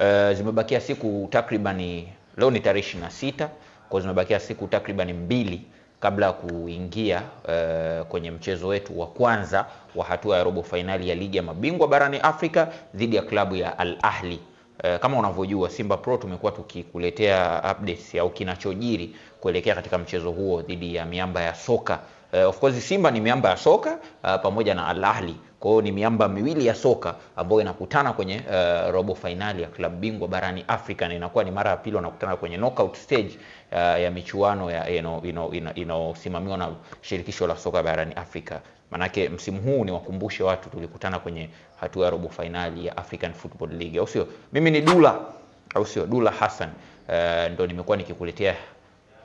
Uh, zimebakia siku takribani, leo ni tarehe ishirini na sita kwa zimebakia siku takribani mbili kabla ya kuingia uh, kwenye mchezo wetu wa kwanza wa hatua ya robo fainali ya ligi ya mabingwa barani Afrika dhidi ya klabu ya Al Ahli. Eh, kama unavyojua Simba Pro tumekuwa tukikuletea updates au kinachojiri kuelekea katika mchezo huo dhidi ya miamba ya soka. Uh, of course Simba ni miamba ya soka uh, pamoja na Al Ahli kwa hiyo ni miamba miwili ya soka ambayo inakutana kwenye uh, robo fainali ya klabu bingwa barani Afrika na inakuwa ni mara ya pili wanakutana kwenye knockout stage uh, ya michuano ya inayosimamiwa na shirikisho la soka barani Afrika. Manake msimu huu ni wakumbushe watu tulikutana kwenye hatua ya robo fainali ya African Football League, au sio? Mimi ni Dula, au sio? Dula Hassan uh, ndo nimekuwa nikikuletea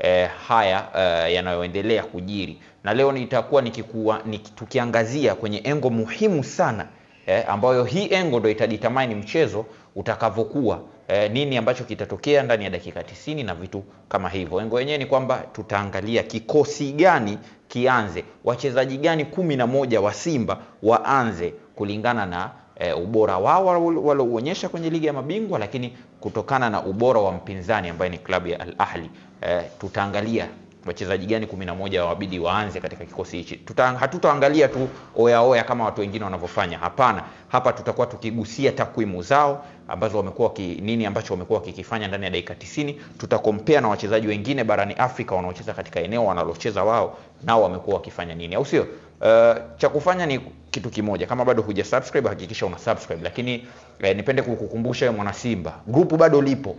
eh, haya eh, yanayoendelea kujiri, na leo nitakuwa nikikuwa tukiangazia kwenye engo muhimu sana eh, ambayo hii engo ndo itajitamani mchezo utakavyokuwa eh, nini ambacho kitatokea ndani ya dakika tisini na vitu kama hivyo. Engo yenyewe ni kwamba tutaangalia kikosi gani kianze, wachezaji gani kumi na moja wa Simba waanze kulingana na e, ubora wao walouonyesha kwenye ligi ya mabingwa, lakini kutokana na ubora wa mpinzani ambaye ni klabu ya Al Ahli e, tutaangalia wachezaji gani 11 wabidi waanze katika kikosi hichi. Hatutaangalia tu oya oya kama watu wengine wanavyofanya, hapana. Hapa tutakuwa tukigusia takwimu zao ambazo wamekuwa nini ambacho wamekuwa wakikifanya ndani ya dakika 90. Tutakompea na wachezaji wengine barani Afrika wanaocheza katika eneo wanalocheza wao, nao wamekuwa wakifanya nini, au sio? Uh, cha kufanya ni kitu kimoja, kama bado huja subscribe hakikisha una subscribe, lakini eh, nipende kukukumbusha mwana Simba, grupu bado lipo.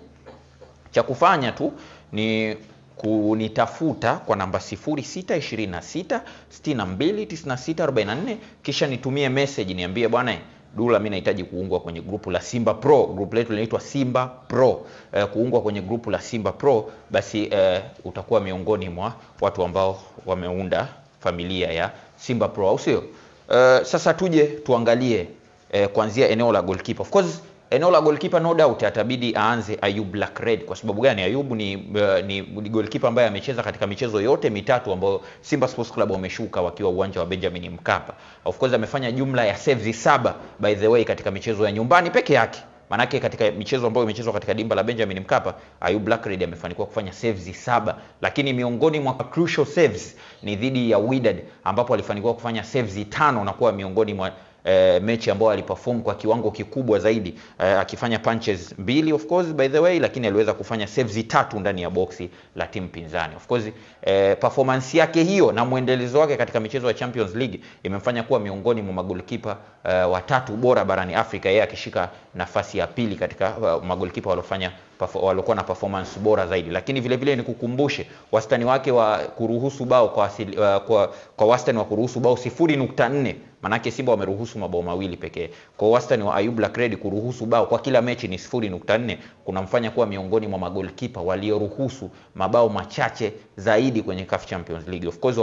Cha kufanya tu ni kunitafuta kwa namba 0626 629644 kisha nitumie message niambie, bwana Dula, mimi nahitaji kuungwa kwenye grupu la Simba Pro. Grupu letu linaitwa Simba Pro. E, kuungwa kwenye grupu la Simba Pro, basi e, utakuwa miongoni mwa watu ambao wameunda familia ya Simba Pro, au sio? Uh, sasa tuje tuangalie eh, kuanzia eneo la goalkeeper. Of course eneo la goalkeeper no doubt atabidi aanze Ayub Black Red. Kwa sababu gani? Ayub ni, uh, ni, ni goalkeeper ambaye amecheza katika michezo yote mitatu ambayo Simba Sports Club wameshuka wakiwa uwanja wa Benjamin Mkapa. Of course amefanya jumla ya saves saba by the way katika michezo ya nyumbani peke yake. Manake katika michezo ambayo imechezwa katika dimba la Benjamin Mkapa, Ayub blackred amefanikiwa kufanya saves saba, lakini miongoni mwa crucial saves ni dhidi ya Wydad ambapo alifanikiwa kufanya saves tano na kuwa miongoni mwa e, mechi ambao aliperform kwa kiwango kikubwa zaidi e, akifanya punches mbili of course by the way, lakini aliweza kufanya saves tatu ndani ya boxi la timu pinzani. Of course e, performance yake hiyo na mwendelezo wake katika michezo ya Champions League imemfanya kuwa miongoni mwa magolikipa e, watatu bora barani Afrika, yeye akishika nafasi ya pili katika uh, magolikipa waliofanya walikuwa na performance bora zaidi, lakini vile vile nikukumbushe wastani wake wa kuruhusu bao kwa, asili, uh, kwa, kwa wastani wa kuruhusu bao 0.4 Manake Simba wameruhusu mabao mawili pekee. Kwa wastani wa Ayub Lakredi kuruhusu bao kwa kila mechi ni 0.4 kunamfanya kuwa miongoni mwa magolkipa walioruhusu mabao machache zaidi kwenye CAF Champions League. Of course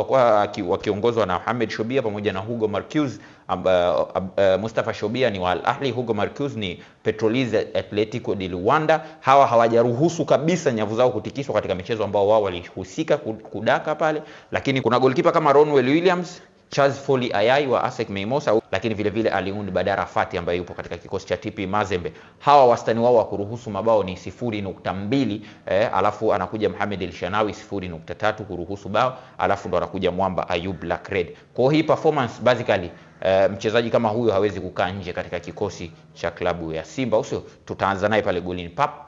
wakiongozwa na Ahmed Shobia pamoja na Hugo Marquez. Eh, Mustafa Shobia ni wa Al Ahli, Hugo Marquez ni Petrolize Atletico de Luanda. Hawa hawajaruhusu kabisa nyavu zao kutikiswa katika michezo ambao wao walihusika kudaka pale, lakini kuna golikipa kama Ronwell Williams Charles Foli Ayai wa ASEC Mei lakini vile vile Aliund Badara Fati ambaye yupo katika kikosi cha TP Mazembe. Hawa wastani wao wa kuruhusu mabao ni 0.2, eh, alafu anakuja Mohamed El Shanawi 0.3 kuruhusu bao, alafu ndo anakuja Mwamba Ayub Black Red. Kwa hii performance basically Uh, mchezaji kama huyo hawezi kukaa nje katika kikosi cha klabu ya Simba, usio tutaanza naye pale golini pap.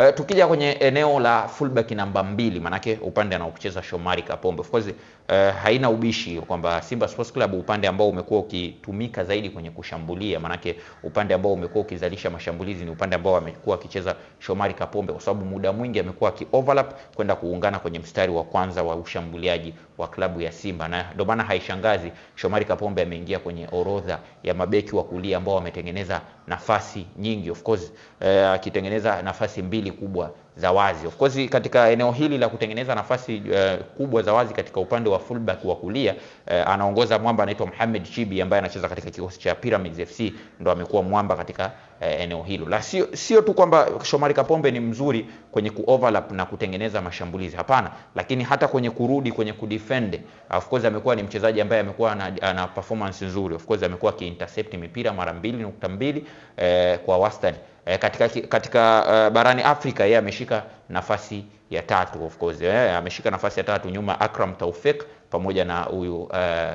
Uh, tukija kwenye eneo la fullback namba mbili, manake upande anaocheza Shomari Kapombe of course uh, haina ubishi kwamba Simba Sports Club upande ambao umekuwa ukitumika zaidi kwenye kushambulia, manake upande ambao umekuwa ukizalisha mashambulizi ni upande ambao amekuwa akicheza Shomari Kapombe, kwa sababu muda mwingi amekuwa akioverlap kwenda kuungana kwenye mstari wa kwanza wa ushambuliaji wa klabu ya Simba, na ndio maana haishangazi Shomari Kapombe ameingia kwenye orodha ya mabeki wa kulia ambao wametengeneza nafasi nyingi, of course eh, akitengeneza uh, nafasi mbili kubwa za wazi. Of course katika eneo hili la kutengeneza nafasi uh, kubwa za wazi katika upande wa fullback wa kulia uh, anaongoza mwamba anaitwa Mohamed Chibi ambaye anacheza katika kikosi cha Pyramids FC, ndo amekuwa mwamba katika uh, eneo hilo. La sio sio tu kwamba Shomari Kapombe ni mzuri kwenye kuoverlap na kutengeneza mashambulizi, hapana, lakini hata kwenye kurudi kwenye kudefend. Of course amekuwa ni mchezaji ambaye amekuwa na, ana performance nzuri. Of course amekuwa akiintercept mipira mara mbili nukta mbili uh, kwa wastani eh, katika, katika uh, barani Afrika yeye ameshika nafasi ya tatu of course eh, ameshika nafasi ya tatu nyuma Akram Taufik pamoja na huyu uh, uh,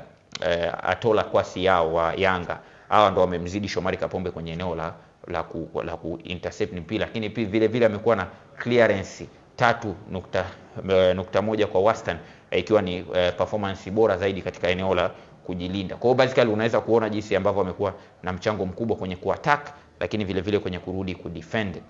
Atola Kwasi yao wa Yanga. Hawa ndo wamemzidi Shomari Kapombe kwenye eneo la la ku, la ku intercept mpira, lakini pia vile vile amekuwa na clearance tatu nukta, nukta moja kwa wastani ikiwa ni uh, performance bora zaidi katika eneo la kujilinda. Kwa hiyo basically unaweza kuona jinsi ambavyo amekuwa na mchango mkubwa kwenye kuattack lakini vile vile kwenye kurudi kudefend.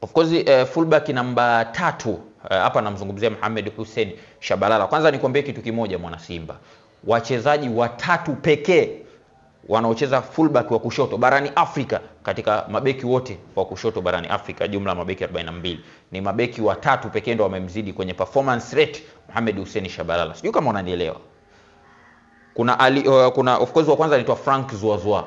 Of course uh, fullback namba tatu eh, hapa uh, namzungumzia Mohamed Hussein Shabalala. Kwanza nikwambie kitu kimoja, mwana Simba, wachezaji watatu pekee wanaocheza fullback wa kushoto barani Afrika katika mabeki wote wa kushoto barani Afrika jumla mabeki 42 ni mabeki watatu pekee ndio wamemzidi kwenye performance rate Mohamed Hussein Shabalala. Sijui kama unanielewa. Kuna ali, uh, kuna of course wa kwanza anaitwa Frank Zuazua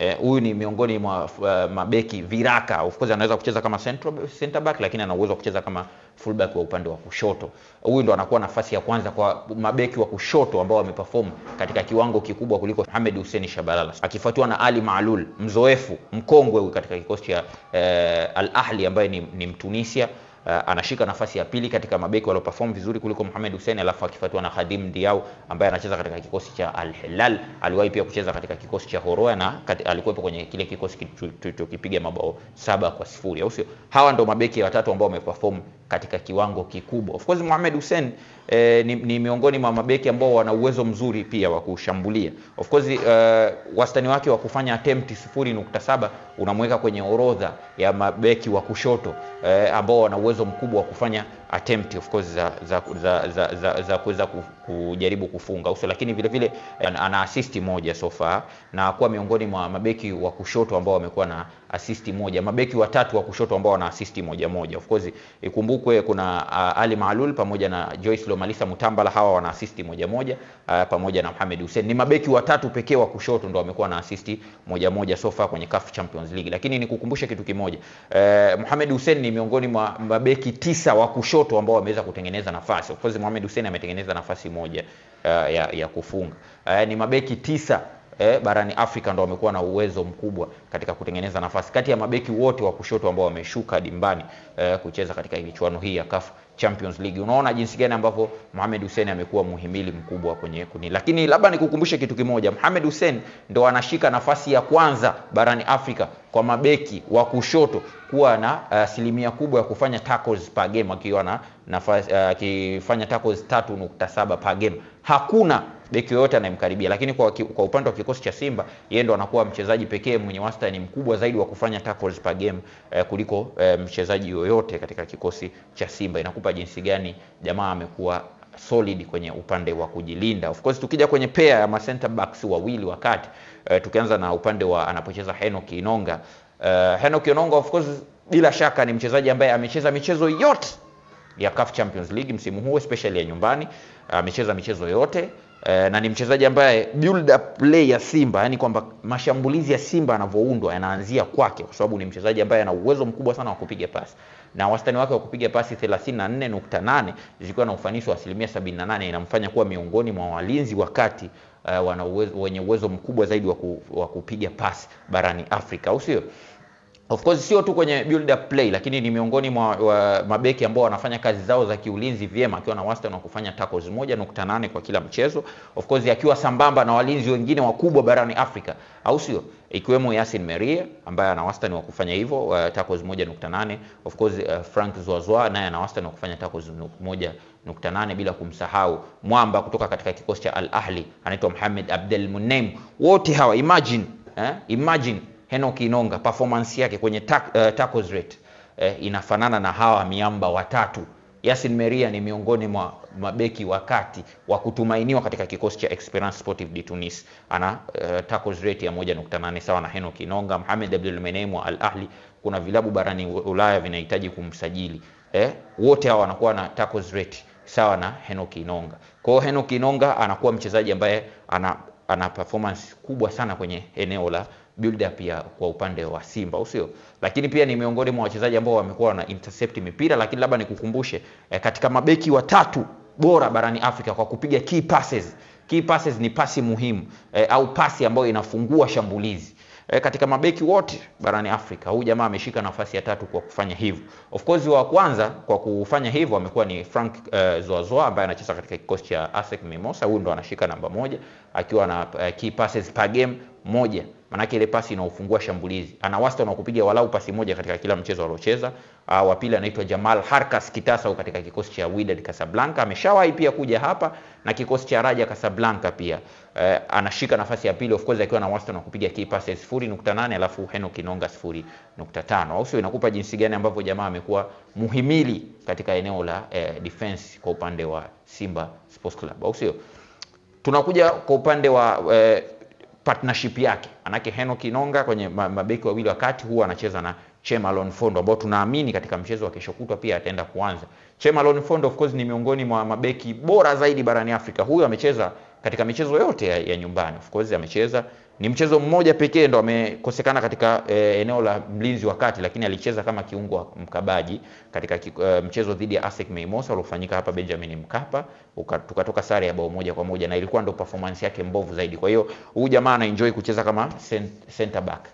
Eh, huyu eh, ni miongoni mwa uh, mabeki viraka. Of course anaweza kucheza kama central, center back lakini ana uwezo wa kucheza kama fullback wa upande wa kushoto. Huyu ndo anakuwa nafasi ya kwanza kwa mabeki wa kushoto ambao wameperform katika kiwango kikubwa kuliko Mohamed Hussein Shabalala, akifuatiwa na Ali Maalul, mzoefu mkongwe huyu katika kikosi cha eh, Al Ahli ambaye ni, ni Mtunisia uh, anashika nafasi ya pili katika mabeki walioperform vizuri kuliko Mohamed Hussein, alafu akifuatwa na Khadim Diaw ambaye anacheza katika kikosi cha Al Hilal. Aliwahi pia kucheza katika kikosi cha Horoya na alikuwepo kwenye kile kikosi tulichokipiga mabao saba kwa sifuri, au sio? Hawa ndio mabeki watatu ambao wameperform katika kiwango kikubwa. Of course Mohamed Hussein eh, ni, ni miongoni mwa mabeki ambao wana uwezo mzuri pia wa kushambulia. Of course eh, wastani wake wa kufanya attempt 0.7 unamweka kwenye orodha ya mabeki wa kushoto eh, ambao wana uwezo mkubwa wa kufanya attempt of course za, za, za, za, za, za kuweza kujaribu kufunga uso, lakini vile vile ana assist moja so far na kuwa miongoni mwa mabeki wa kushoto ambao wamekuwa na assist moja, mabeki watatu wa kushoto ambao wana assist moja moja. Of course ikumbukwe kuna uh, Ali Maalul pamoja na Joyce Lomalisa Mutambala, hawa wana assist moja moja uh, pamoja na Mohamed Hussein. Ni mabeki watatu pekee wa kushoto ndio wamekuwa na assist moja moja so far kwenye CAF Champions League, lakini nikukumbusha kitu kimoja, uh, Mohamed Hussein ni miongoni mwa mabeki tisa wa kushoto kushoto ambao wameweza kutengeneza nafasi. Of course Mohamed Hussein ametengeneza nafasi moja uh, ya, ya kufunga. Uh, ni mabeki tisa eh, barani Afrika ndo wamekuwa na uwezo mkubwa katika kutengeneza nafasi kati ya mabeki wote wa kushoto ambao wameshuka dimbani eh, kucheza katika michuano hii ya kafu Champions League. Unaona jinsi gani ambavyo Mohamed Hussein amekuwa muhimili mkubwa kwenye kundi. Lakini labda nikukumbushe kitu kimoja, Mohamed Hussein ndo anashika nafasi ya kwanza barani Afrika kwa mabeki wa kushoto kuwa na uh, asilimia uh, kubwa ya kufanya tackles per game akiwa na uh, akifanya uh, tackles 3.7 per game. Hakuna beki yoyote anayemkaribia, lakini kwa, kwa upande wa kikosi cha Simba yeye ndo anakuwa mchezaji pekee mwenye wastani mkubwa zaidi wa kufanya tackles per game eh, kuliko eh, mchezaji yoyote katika kikosi cha Simba. Inakupa jinsi gani jamaa amekuwa solid kwenye upande wa kujilinda. Of course tukija kwenye pair ya ma center backs wawili wakati eh, tukianza na upande wa anapocheza Henok Inonga eh, Henok Inonga of course bila shaka ni mchezaji ambaye amecheza michezo yote ya CAF Champions League msimu huu especially ya nyumbani amecheza uh, michezo yote e, na ni mchezaji ambaye build up play ya Simba, yani kwamba mashambulizi ya Simba yanavyoundwa yanaanzia kwake, kwa sababu ni mchezaji ambaye ana uwezo mkubwa sana wa kupiga pasi na wastani wake wa kupiga pasi 34.8 zikiwa na ufanisi wa asilimia 78 inamfanya kuwa miongoni mwa walinzi wakati uh, wana uwezo, wenye uwezo mkubwa zaidi wa, wa kupiga pasi barani Afrika, au sio? Of course sio tu kwenye build up play, lakini ni miongoni mwa wa, mabeki ambao wanafanya kazi zao za kiulinzi vyema, akiwa na wastani wa kufanya tackles 1.8 kwa kila mchezo, of course akiwa sambamba na walinzi wengine wakubwa barani Afrika, au sio? Ikiwemo Yasin Meria ambaye ana wastani wa kufanya hivyo uh, tackles 1.8. Of course uh, Frank Zwazwa naye ana wastani wa kufanya tackles 1.8, bila kumsahau mwamba kutoka katika kikosi cha Al Ahli anaitwa Mohamed Abdel Munaim. Wote hawa imagine eh, imagine Henock Inonga performance yake kwenye tak, uh, eh, rate eh, inafanana na hawa miamba watatu. Yasin Meria ni miongoni mwa mabeki wakati wa kutumainiwa katika kikosi cha experience Sportive de Tunis. Ana uh, eh, tackles rate ya 1.8 sawa na Henock Inonga. Mohamed Abdul Menem wa Al Ahli, kuna vilabu barani Ulaya vinahitaji kumsajili eh, wote hawa wanakuwa na tackles rate sawa na Henock Inonga. Kwa hiyo Henock Inonga anakuwa mchezaji ambaye ana ana performance kubwa sana kwenye eneo la build up ya kwa upande wa Simba, usio Lakini pia ni miongoni mwa wachezaji ambao wamekuwa na intercept mipira, lakini labda nikukumbushe eh, katika mabeki watatu bora barani Afrika kwa kupiga key passes. Key passes ni pasi muhimu eh, au pasi ambayo inafungua shambulizi. eh, katika mabeki wote barani Afrika huyu jamaa ameshika nafasi ya tatu kwa kufanya hivyo. Of course wa kwanza kwa kufanya hivyo amekuwa ni Frank eh, Zoazoa ambaye anacheza katika kikosi cha ASEC Mimosa. Huyu ndo anashika namba moja akiwa na uh, key passes per game moja, maanake ile pasi inaofungua shambulizi. Ana wastani wa kupiga walau pasi moja katika kila mchezo aliocheza. Uh, wa pili anaitwa Jamal Harkas Kitasa katika kikosi cha Wydad Casablanca, ameshawahi pia kuja hapa na kikosi cha Raja Casablanca pia. Uh, anashika nafasi ya pili of course akiwa na wastani wa kupiga key passes 0.8 alafu Heno Kinonga 0.5. Au sio, inakupa jinsi gani ambavyo jamaa amekuwa muhimili katika eneo la eh, defense kwa upande wa Simba Sports Club. Au sio? Tunakuja kwa upande wa eh, partnership yake, manake Heno Kinonga kwenye mabeki wawili wakati huwa anacheza na Chemalon Fondo ambao tunaamini katika mchezo wa kesho kutwa pia ataenda kuanza. Chemalon Fondo of course ni miongoni mwa mabeki bora zaidi barani Afrika. Huyu amecheza katika michezo yote ya, ya nyumbani. Of course amecheza ni mchezo mmoja pekee ndo amekosekana katika e, eneo la mlinzi wa kati, lakini alicheza kama kiungo wa mkabaji katika e, mchezo dhidi ya ASEC Mimosas uliofanyika hapa Benjamin Mkapa, tukatoka sare ya bao moja kwa moja, na ilikuwa ndo performance yake mbovu zaidi. Kwa hiyo huyu jamaa anaenjoy kucheza kama center back.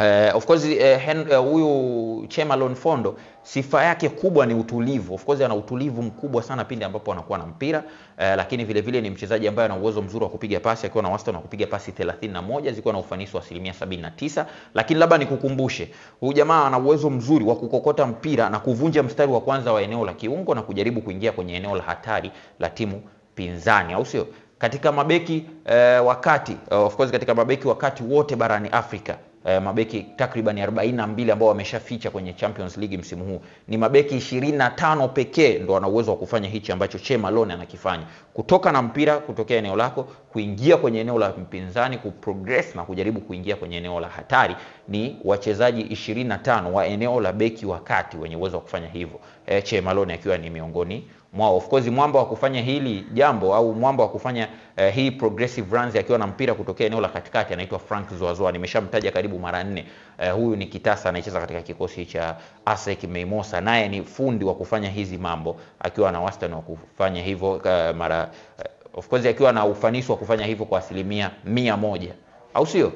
Uh, of course uh, hen, uh, huyu Chemalon Fondo sifa yake kubwa ni utulivu. Of course ana utulivu mkubwa sana pindi ambapo anakuwa na mpira uh, lakini vile vile ni mchezaji ambaye ana uwezo mzuri wa kupiga pasi akiwa na wastani wa kupiga pasi 31 zikiwa na ufanisi wa asilimia 79. Lakini labda nikukumbushe, huyu jamaa ana uwezo mzuri wa kukokota mpira na kuvunja mstari wa kwanza wa eneo la kiungo na kujaribu kuingia kwenye eneo la hatari la timu pinzani, au sio? Katika mabeki uh, wakati uh, of course katika mabeki wakati wote barani Afrika eh, mabeki takriban 42 ambao wameshaficha kwenye Champions League msimu huu. Ni mabeki 25 pekee ndo wana uwezo wa kufanya hichi ambacho Che Malone anakifanya, kutoka na mpira kutokea eneo lako kuingia kwenye eneo la mpinzani, kuprogress na kujaribu kuingia kwenye eneo la hatari. Ni wachezaji 25 wa eneo la beki wakati wenye uwezo wa kufanya hivyo, eh, Che Malone akiwa ni miongoni mwao. Of course mwamba wa kufanya hili jambo au mwamba wa kufanya uh, hii progressive runs akiwa na mpira kutokea eneo la katikati anaitwa Frank Zwazwa Nimeshamtaja karibu mara nne. Uh, huyu ni kitasa anayecheza katika kikosi cha ASEC Meimosa, naye ni fundi wa kufanya hizi mambo akiwa na wastani wa kufanya hivyo uh, mara uh, of course akiwa na ufanisi wa kufanya hivyo kwa asilimia mia moja, au sio?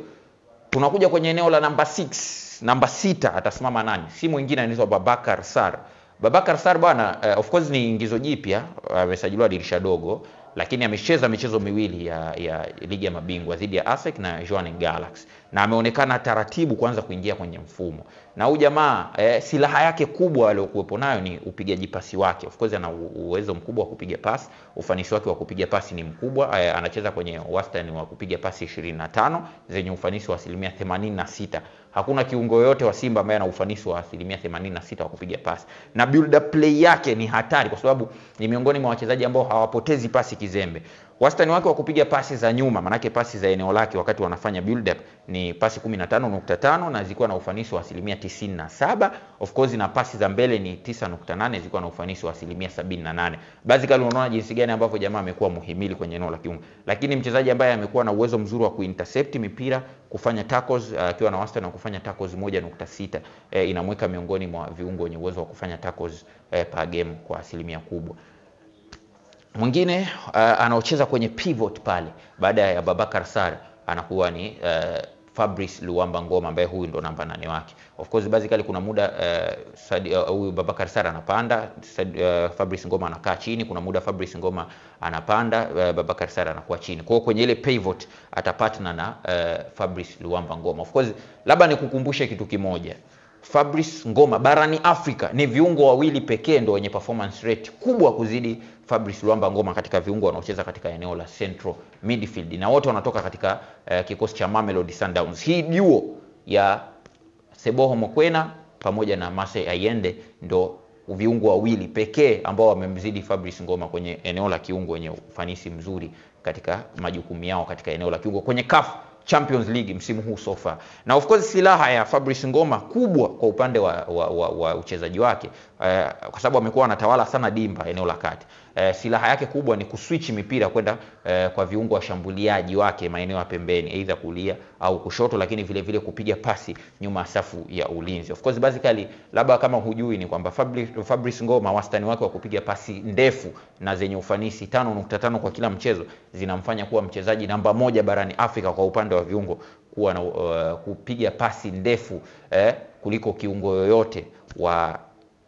Tunakuja kwenye eneo la namba 6, namba sita atasimama nani? Si mwingine anaitwa Babakar Sar Babakar Sar bwana, uh, of course ni ingizo jipya, amesajiliwa dirisha dogo, lakini amecheza michezo miwili ya, ya ligi ya mabingwa dhidi ya ASEC na Jwaneng Galaxy na ameonekana taratibu kuanza kuingia kwenye mfumo na huyu jamaa eh, silaha yake kubwa aliyokuwepo nayo ni upigaji pasi wake. Of course ana uwezo mkubwa wa kupiga pasi, ufanisi wake wa kupiga pasi ni mkubwa eh, anacheza kwenye wastani wa kupiga pasi 25 zenye ufanisi wa asilimia 86. Hakuna kiungo yoyote wa Simba ambaye ana ufanisi wa asilimia 86 wa kupiga pasi, na build up play yake ni hatari, kwa sababu ni miongoni mwa wachezaji ambao hawapotezi pasi kizembe. Wastani wake wa kupiga pasi za nyuma, manake pasi za eneo lake wakati wanafanya build up ni pasi 15.5 na zilikuwa na ufanisi wa asilimia 97. Of course na pasi za mbele ni 9.8 zilikuwa na ufanisi wa asilimia 78. Basically unaona jinsi gani ambavyo jamaa amekuwa muhimili kwenye eneo la kiungo, lakini mchezaji ambaye amekuwa na uwezo mzuri wa kuintercept mipira, kufanya tackles uh, akiwa uh, na wastani wa kufanya tackles 1.6, e, eh, inamweka miongoni mwa viungo wenye uwezo wa kufanya tackles e, per game kwa asilimia kubwa mwingine uh, anaocheza kwenye pivot pale baada ya Babakar Sar anakuwa ni uh, Fabrice Luamba Ngoma ambaye huyu ndo namba nane wake. Of course basically kuna muda uh, Sadi, uh, huyu Babakar Sara anapanda, Sadi, uh, Fabrice Ngoma anakaa chini, kuna muda Fabrice Ngoma anapanda, uh, Babakar Sara anakuwa chini. Kwa kwenye ile pivot atapartner na uh, Fabrice Luamba Ngoma. Of course labda nikukumbushe kitu kimoja. Fabrice Ngoma barani Afrika ni viungo wawili pekee ndio wenye performance rate kubwa kuzidi Fabrice Luamba Ngoma katika viungo wanaocheza katika eneo la central midfield, na wote wanatoka katika uh, kikosi cha Mamelodi Sundowns. Hii duo ya Seboho Mokwena pamoja na Mase Ayende ndo viungo wawili pekee ambao wamemzidi Fabrice Ngoma kwenye eneo la kiungo wenye ufanisi mzuri katika majukumu yao katika eneo la kiungo kwenye kafu Champions League msimu huu so far. Na of course silaha ya Fabrice Ngoma kubwa kwa upande wa, wa, wa, wa uchezaji wake uh, kwa sababu amekuwa anatawala sana dimba eneo la kati eh, silaha yake kubwa ni kuswitch mipira kwenda eh, kwa viungo washambuliaji wake maeneo ya pembeni, aidha kulia au kushoto, lakini vile vile kupiga pasi nyuma ya safu ya ulinzi. Of course basically, labda kama hujui ni kwamba Fabrice, Fabrice Ngoma wastani wake wa kupiga pasi ndefu na zenye ufanisi 5.5 kwa kila mchezo zinamfanya kuwa mchezaji namba moja barani Afrika kwa upande wa viungo kuwa na, uh, kupiga pasi ndefu eh, kuliko kiungo yoyote wa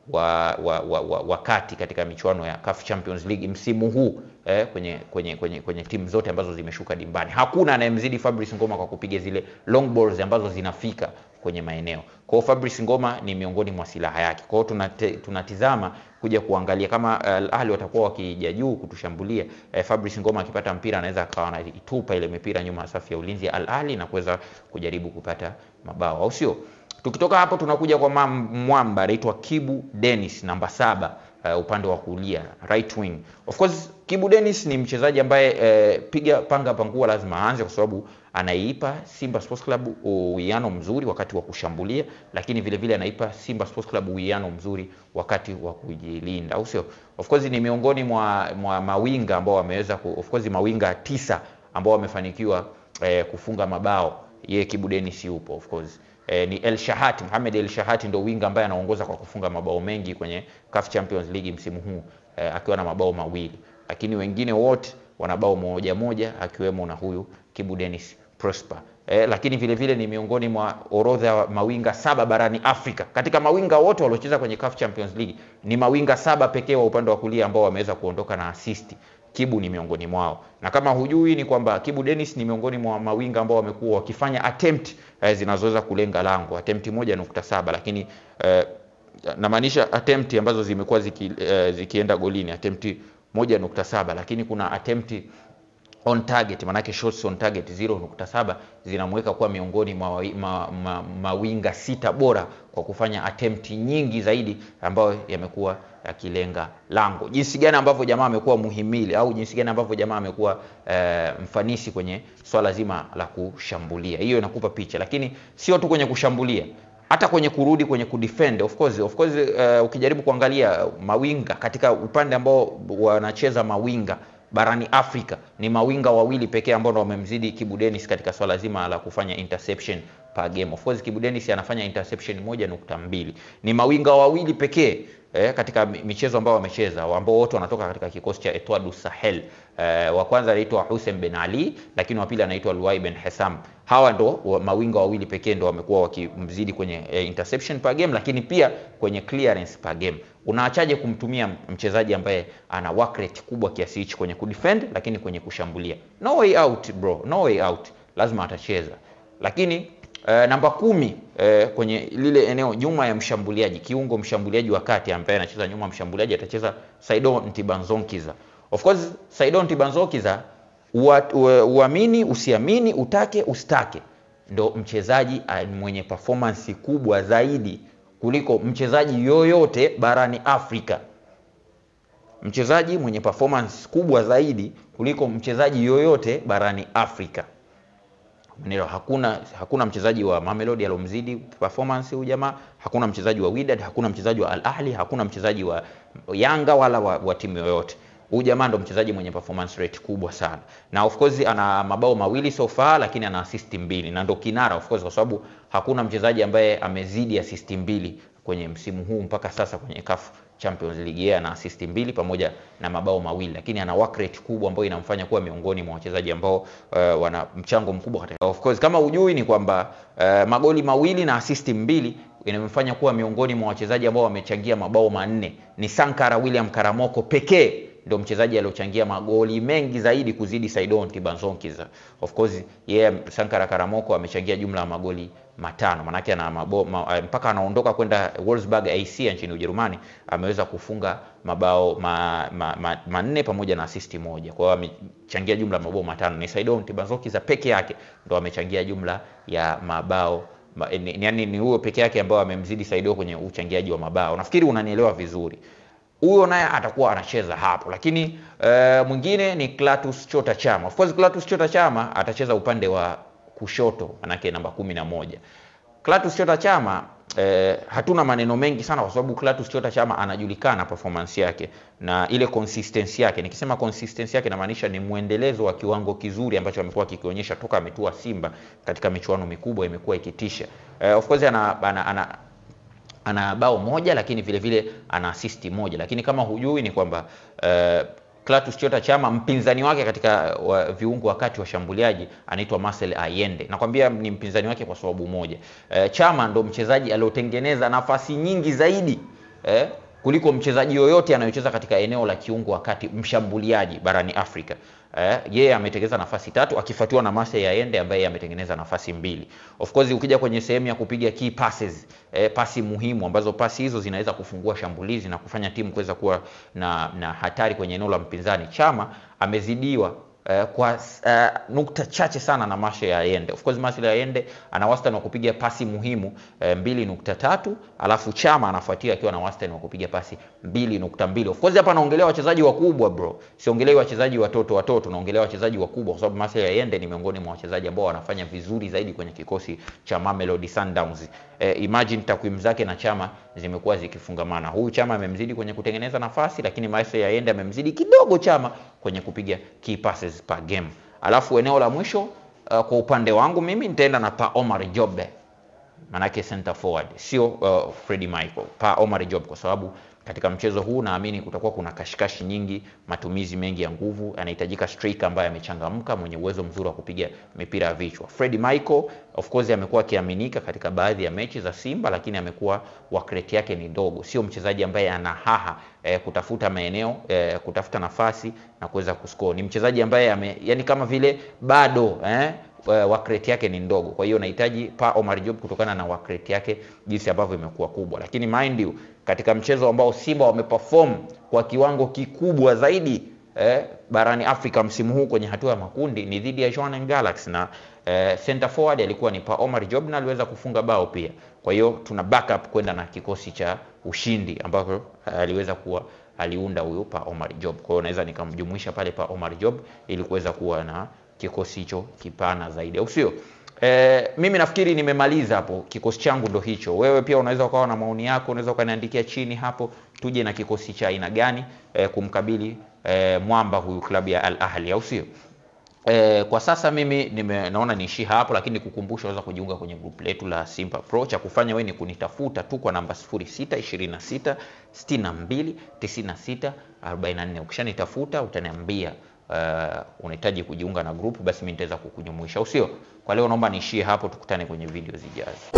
wa, wa, wa, wa, wa kati katika michuano ya CAF Champions League msimu huu eh, kwenye, kwenye, kwenye, kwenye timu zote ambazo zimeshuka dimbani. Hakuna anayemzidi Fabrice Ngoma kwa kupiga zile long balls ambazo zinafika kwenye maeneo. Kwa hiyo Fabrice Ngoma ni miongoni mwa silaha yake. Kwa hiyo tunatizama kuja kuangalia kama eh, Al Ahly watakuwa wakija juu kutushambulia, eh, Fabrice Ngoma akipata mpira anaweza akawa anaitupa ile mipira nyuma safi ya ulinzi ya Al Ahly na kuweza kujaribu kupata mabao, au sio? Tukitoka hapo tunakuja kwa mwamba anaitwa Kibu Dennis namba saba uh, upande wa kulia right wing. Of course Kibu Dennis ni mchezaji ambaye uh, piga panga pangua lazima aanze kwa sababu anaipa Simba Sports Club uwiano mzuri wakati wa kushambulia, lakini vile vile anaipa Simba Sports Club uwiano mzuri wakati wa kujilinda, au sio? Of course ni miongoni mwa, mwa mawinga ambao wameweza of course mawinga tisa ambao wamefanikiwa eh, kufunga mabao. Ye Kibu denis yupo of course E, ni El Shahati, Mohamed El Shahati ndio winga ambaye anaongoza kwa kufunga mabao mengi kwenye CAF Champions League msimu huu e, akiwa na mabao mawili, lakini wengine wote wana bao moja moja akiwemo na huyu Kibu Dennis Prosper. E, lakini vile vile ni miongoni mwa orodha ya mawinga saba barani Afrika. Katika mawinga wote waliocheza kwenye CAF Champions League ni mawinga saba pekee wa upande wa kulia ambao wameweza kuondoka na asisti Kibu ni miongoni mwao, na kama hujui ni kwamba Kibu Dennis ni miongoni mwa mawinga ambao wamekuwa wakifanya attempt eh, zinazoweza kulenga lango, attempt moja nukta saba lakini eh, namaanisha attempt ambazo zimekuwa ziki, eh, zikienda golini attempt moja nukta saba lakini kuna attempt on target manake shots on target 0.7 zinamweka kuwa miongoni mwa mawinga ma, ma, mawinga sita bora kwa kufanya attempt nyingi zaidi ambayo yamekuwa yakilenga lango. Jinsi gani ambavyo jamaa amekuwa muhimili au jinsi gani ambavyo jamaa amekuwa e, mfanisi kwenye swala zima la kushambulia, hiyo inakupa picha, lakini sio tu kwenye kushambulia hata kwenye kurudi kwenye kudefend of course, of course uh, ukijaribu kuangalia mawinga katika upande ambao wanacheza mawinga barani Afrika ni mawinga wawili pekee ambao wamemzidi Kibu Dennis katika swala zima la kufanya interception per game. Of course Kibu Dennis anafanya interception moja nukta mbili. Ni mawinga wawili pekee eh, katika michezo ambao wamecheza ambao wote wanatoka katika kikosi cha Etoile du Sahel Eh, wa kwanza anaitwa Hussein bin Ali, lakini wa pili anaitwa Luai bin Hesam. Hawa ndo mawinga wawili pekee ndo wamekuwa wakimzidi kwenye eh, interception per game, lakini pia kwenye clearance per game. Unaachaje kumtumia mchezaji ambaye ana work rate kubwa kiasi hichi kwenye kudefend, lakini kwenye kushambulia? No way out bro, no way out, lazima atacheza. Lakini eh, namba kumi eh, kwenye lile eneo nyuma ya mshambuliaji, kiungo mshambuliaji wa kati ambaye anacheza nyuma mshambuliaji, atacheza Saido Ntibanzonkiza. Of course Saidon Tibanzokiza, uamini usiamini, utake usitake, ndo mchezaji mwenye performance kubwa zaidi kuliko mchezaji yoyote barani Afrika, mchezaji mwenye performance kubwa zaidi kuliko mchezaji yoyote barani Afrika. Mnilo, hakuna hakuna mchezaji wa Mamelodi alomzidi performance huyu jamaa, hakuna mchezaji wa Wydad, hakuna mchezaji wa Al Ahli, hakuna mchezaji wa Yanga wala wa, wa timu yoyote. Huyu jamaa ndo mchezaji mwenye performance rate kubwa sana, na of course ana mabao mawili so far, lakini ana assist mbili na ndo kinara of course, kwa sababu hakuna mchezaji ambaye amezidi assist mbili kwenye msimu huu mpaka sasa kwenye CAF Champions League. Yeye ana assist mbili pamoja na mabao mawili, lakini ana work rate kubwa ambayo inamfanya kuwa miongoni mwa wachezaji ambao uh, wana mchango mkubwa katika. Of course kama ujui ni kwamba uh, magoli mawili na assist mbili inamfanya kuwa miongoni mwa wachezaji ambao wamechangia mabao manne. Ni Sankara William Karamoko pekee ndio mchezaji aliochangia magoli mengi zaidi kuzidi Saidon Tibanzonkiza. Of course yeye yeah, Sankara Karamoko amechangia jumla ya magoli matano manake ana mabo, ma, eh, mpaka anaondoka kwenda Wolfsburg AC nchini Ujerumani ameweza kufunga mabao manne ma, ma, ma pamoja na asisti moja. Kwa hiyo amechangia jumla mabao matano. Ni Saidon Tibanzonkiza peke yake ndio amechangia jumla ya mabao ma, ni, ni, ni huyo peke yake ambao amemzidi Saido kwenye uchangiaji wa mabao. Nafikiri unanielewa vizuri huyo naye atakuwa anacheza hapo, lakini e, mwingine ni Clatous Chota Chama. Of course Clatous Chota Chama atacheza upande wa kushoto, manake namba kumi na moja. Clatous Chota Chama e, eh, hatuna maneno mengi sana kwa sababu Clatous Chota Chama anajulikana performance yake na ile consistency yake. Nikisema consistency yake namaanisha ni mwendelezo wa kiwango kizuri ambacho amekuwa kikionyesha toka ametua Simba katika michuano mikubwa imekuwa ikitisha. E, of course ana, ana, ana, ana bao moja, lakini vile vile ana assist moja, lakini kama hujui ni kwamba uh, Chota Chama mpinzani wake katika wa, viungo wakati washambuliaji anaitwa Marcel Ayende. Nakwambia ni mpinzani wake kwa sababu moja. uh, Chama ndo mchezaji aliotengeneza nafasi nyingi zaidi eh, kuliko mchezaji yoyote anayocheza katika eneo la kiungo wakati mshambuliaji barani Afrika. Eh, yeye ametengeneza nafasi tatu akifuatiwa na Mase Yaende ambaye ametengeneza nafasi mbili. Of course ukija kwenye sehemu ya kupiga key passes, eh, pasi muhimu ambazo pasi hizo zinaweza kufungua shambulizi na kufanya timu kuweza kuwa na, na hatari kwenye eneo la mpinzani. Chama amezidiwa Uh, kwa uh, nukta chache sana na Marshall ya Of course Marshall ya ana wastani wa kupiga pasi muhimu uh, nukta tatu alafu Chama anafuatia akiwa na wastani wa kupiga pasi 2.2. nukta mbili. Of course hapa naongelea wachezaji wakubwa bro, siongelei wachezaji watoto watoto, naongelea wachezaji wakubwa kwa sababu Marshall ya ni miongoni mwa wachezaji ambao wanafanya vizuri zaidi kwenye kikosi cha Mamelodi Sundowns e, imagine takwimu zake na Chama zimekuwa zikifungamana. Huyu Chama amemzidi kwenye kutengeneza nafasi, lakini Maese Yaende amemzidi kidogo Chama kwenye kupiga key passes per game. Alafu eneo la mwisho uh, kwa upande wangu mimi nitaenda na Pa Omar Jobe manake center forward sio uh, eh, Freddy Michael, Pa Omar Job kwa sababu katika mchezo huu naamini kutakuwa kuna kashikashi nyingi, matumizi mengi ya nguvu, anahitajika striker ambaye amechangamka, mwenye uwezo mzuri wa kupiga mipira ya vichwa. Fred Michael of course amekuwa akiaminika katika baadhi ya mechi za Simba, lakini amekuwa wakreti yake ni ndogo sio mchezaji ambaye ana haha eh, kutafuta maeneo eh, kutafuta nafasi na kuweza kuscore Ni mchezaji ambaye ame, yani kama vile bado eh, Eh, wakreti yake ni ndogo, kwa hiyo unahitaji pa Omar Job kutokana na wakreti yake jinsi ambavyo imekuwa kubwa. Lakini mind you, katika mchezo ambao Simba wameperform kwa kiwango kikubwa zaidi eh, barani Afrika msimu huu kwenye hatua ya makundi ni dhidi ya Jwaneng Galaxy na eh, center forward alikuwa ni pa Omar Job na aliweza kufunga bao pia. Kwa hiyo tuna backup kwenda na kikosi cha ushindi ambacho eh, aliweza kuwa aliunda huyu pa Omar Job. Kwa hiyo naweza nikamjumuisha pale pa Omar Job ili kuweza kuwa na kikosi hicho kipana zaidi, au sio? E, mimi nafikiri nimemaliza hapo. Kikosi changu ndo hicho. Wewe pia unaweza ukawa na maoni yako, unaweza ukaniandikia chini hapo, tuje na kikosi cha aina gani e, kumkabili e, mwamba huyu klabu ya Al Ahli, au sio? E, kwa sasa mimi nime, naona niishie hapo, lakini nikukumbusha unaweza kujiunga kwenye grupu letu la Simba Pro. Cha kufanya wewe ni kunitafuta tu kwa namba 0626 62 Ukishanitafuta utaniambia uh, unahitaji kujiunga na grupu, basi mimi nitaweza kukujumuisha, au sio? Kwa leo naomba niishie hapo, tukutane kwenye video zijazo.